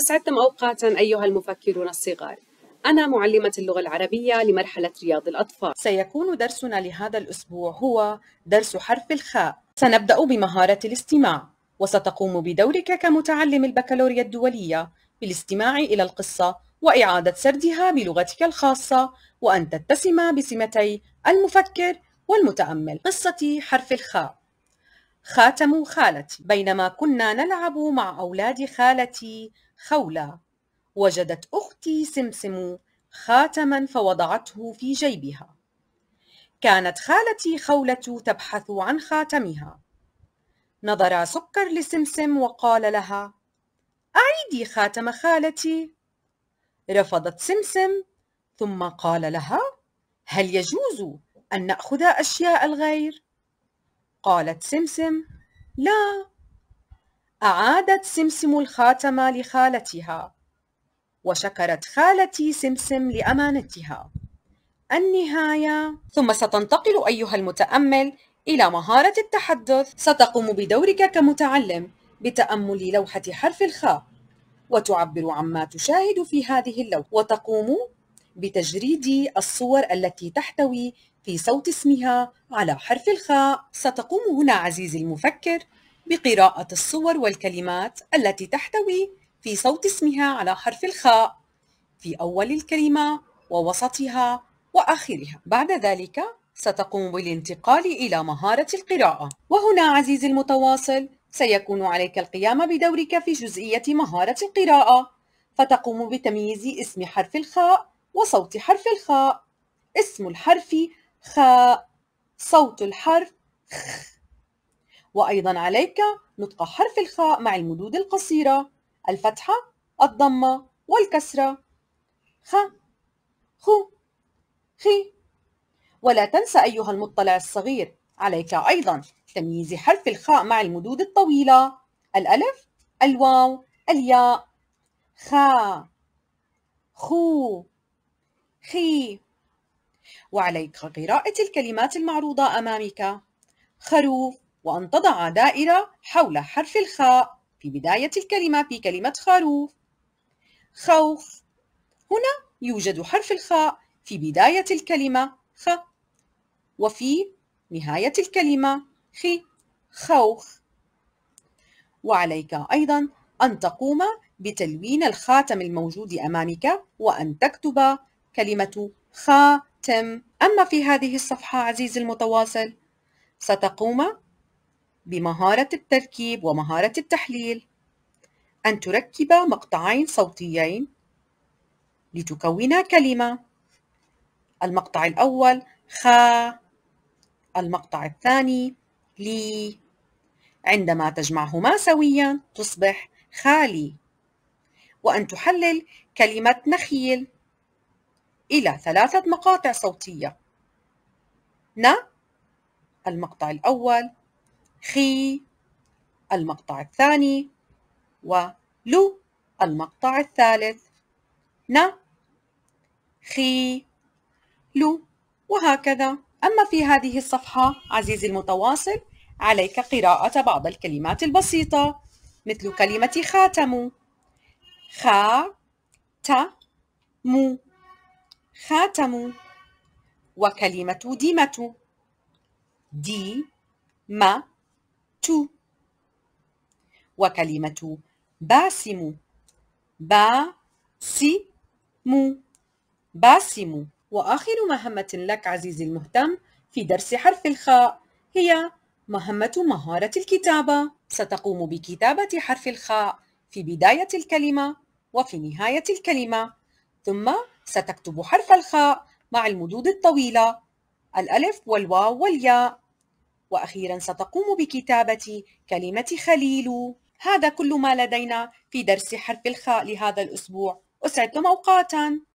أسعدتم أوقاتا أيها المفكرون الصغار أنا معلمة اللغة العربية لمرحلة رياض الأطفال سيكون درسنا لهذا الأسبوع هو درس حرف الخاء سنبدأ بمهارة الاستماع وستقوم بدورك كمتعلم البكالوريا الدولية بالاستماع إلى القصة وإعادة سردها بلغتك الخاصة وأن تتسم بسمتي المفكر والمتأمل قصة حرف الخاء خاتم خالتي بينما كنا نلعب مع أولاد خالتي خولة وجدت أختي سمسم خاتما فوضعته في جيبها كانت خالتي خولة تبحث عن خاتمها نظر سكر لسمسم وقال لها أعيدي خاتم خالتي رفضت سمسم ثم قال لها هل يجوز أن نأخذ أشياء الغير؟ قالت سمسم لا أعادت سمسم الخاتم لخالتها وشكرت خالتي سمسم لأمانتها النهاية ثم ستنتقل أيها المتأمل إلى مهارة التحدث ستقوم بدورك كمتعلم بتأمل لوحة حرف الخاء وتعبر عما تشاهد في هذه اللوحة وتقوم بتجريد الصور التي تحتوي في صوت اسمها على حرف الخاء ستقوم هنا عزيزي المفكر بقراءة الصور والكلمات التي تحتوي في صوت اسمها على حرف الخاء في أول الكلمة ووسطها وآخرها بعد ذلك ستقوم بالانتقال إلى مهارة القراءة وهنا عزيزي المتواصل سيكون عليك القيام بدورك في جزئية مهارة القراءة فتقوم بتمييز اسم حرف الخاء وصوت حرف الخاء اسم الحرف خاء صوت الحرف خ وأيضا عليك نطق حرف الخاء مع المدود القصيرة الفتحة الضمة والكسرة خ خو خي ولا تنسى أيها المطلع الصغير عليك أيضا تمييز حرف الخاء مع المدود الطويلة الألف الواو الياء خا خو خي وعليك قراءة الكلمات المعروضة أمامك خروف وأن تضع دائرة حول حرف الخاء في بداية الكلمة في كلمة خروف خوف هنا يوجد حرف الخاء في بداية الكلمة خ وفي نهاية الكلمة خي خوخ وعليك أيضا أن تقوم بتلوين الخاتم الموجود أمامك وأن تكتب كلمة خاتم أما في هذه الصفحة عزيزي المتواصل ستقوم بمهارة التركيب ومهارة التحليل أن تركب مقطعين صوتيين لتكون كلمة المقطع الأول خا المقطع الثاني لي عندما تجمعهما سويا تصبح خالي وأن تحلل كلمة نخيل إلى ثلاثة مقاطع صوتية ن المقطع الأول خي المقطع الثاني ولو المقطع الثالث ن خي لو وهكذا أما في هذه الصفحة عزيزي المتواصل عليك قراءة بعض الكلمات البسيطة مثل كلمة خاتم خا تا مو خاتم وكلمة ديمة دي ما تو وكلمة باسم مو باسم وآخر مهمة لك عزيزي المهتم في درس حرف الخاء هي مهمة مهارة الكتابة ستقوم بكتابة حرف الخاء في بداية الكلمة وفي نهاية الكلمة ثم ستكتب حرف الخاء مع المدود الطويلة الألف والواو والياء وأخيرا ستقوم بكتابة كلمة خليل هذا كل ما لدينا في درس حرف الخاء لهذا الأسبوع أسعدتم أوقاتاً